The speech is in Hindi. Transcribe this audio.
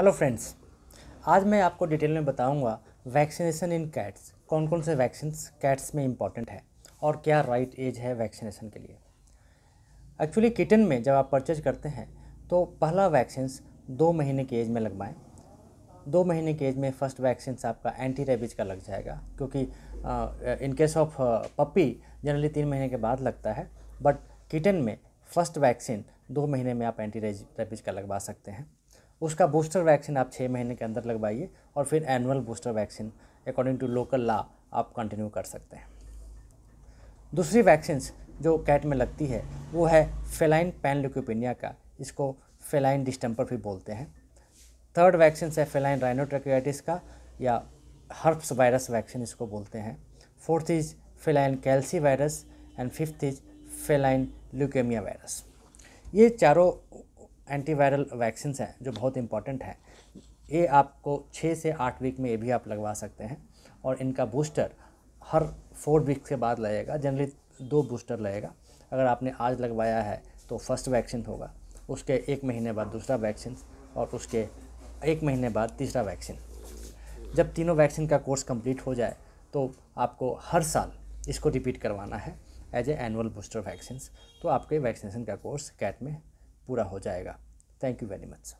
हेलो फ्रेंड्स आज मैं आपको डिटेल में बताऊंगा वैक्सीनेशन इन कैट्स कौन कौन से वैक्सीन कैट्स में इम्पॉर्टेंट है और क्या राइट एज है वैक्सीनेशन के लिए एक्चुअली किटन में जब आप परचेज करते हैं तो पहला वैक्सीन दो महीने की एज में लगवाएं दो महीने की एज में फर्स्ट वैक्सीन आपका एंटी रेबीज का लग जाएगा क्योंकि in case of puppy generally तीन महीने के बाद लगता है बट किटन में फर्स्ट वैक्सीन दो महीने में आप एंटी रेबीज का लगवा सकते हैं उसका बूस्टर वैक्सीन आप छः महीने के अंदर लगवाइए और फिर annual booster vaccine according to local law आप कंटिन्यू कर सकते हैं दूसरी वैक्सीन्स जो कैट में लगती है वो है फेलाइन पैन का इसको फेलाइन डिस्टम्पर भी बोलते हैं थर्ड वैक्सीन है फेलाइन राइनोट्रक्टिस का या हर्प्स वायरस वैक्सीन इसको बोलते हैं fourth is feline calicivirus and fifth is feline leukaemia virus ये चारों एंटीवायरल वैक्सीन हैं जो बहुत इंपॉर्टेंट है ये आपको छः से आठ वीक में ये भी आप लगवा सकते हैं और इनका बूस्टर हर फोर वीक के बाद लगेगा जनरली दो बूस्टर लगेगा अगर आपने आज लगवाया है तो फर्स्ट वैक्सीन होगा उसके एक महीने बाद दूसरा वैक्सीन और उसके एक महीने बाद तीसरा वैक्सीन जब तीनों वैक्सीन का कोर्स कंप्लीट हो जाए तो आपको हर साल इसको रिपीट करवाना है as a annual booster vaccine तो आपके वैक्सीनेशन का कोर्स कैट में पूरा हो जाएगा थैंक यू वेरी मच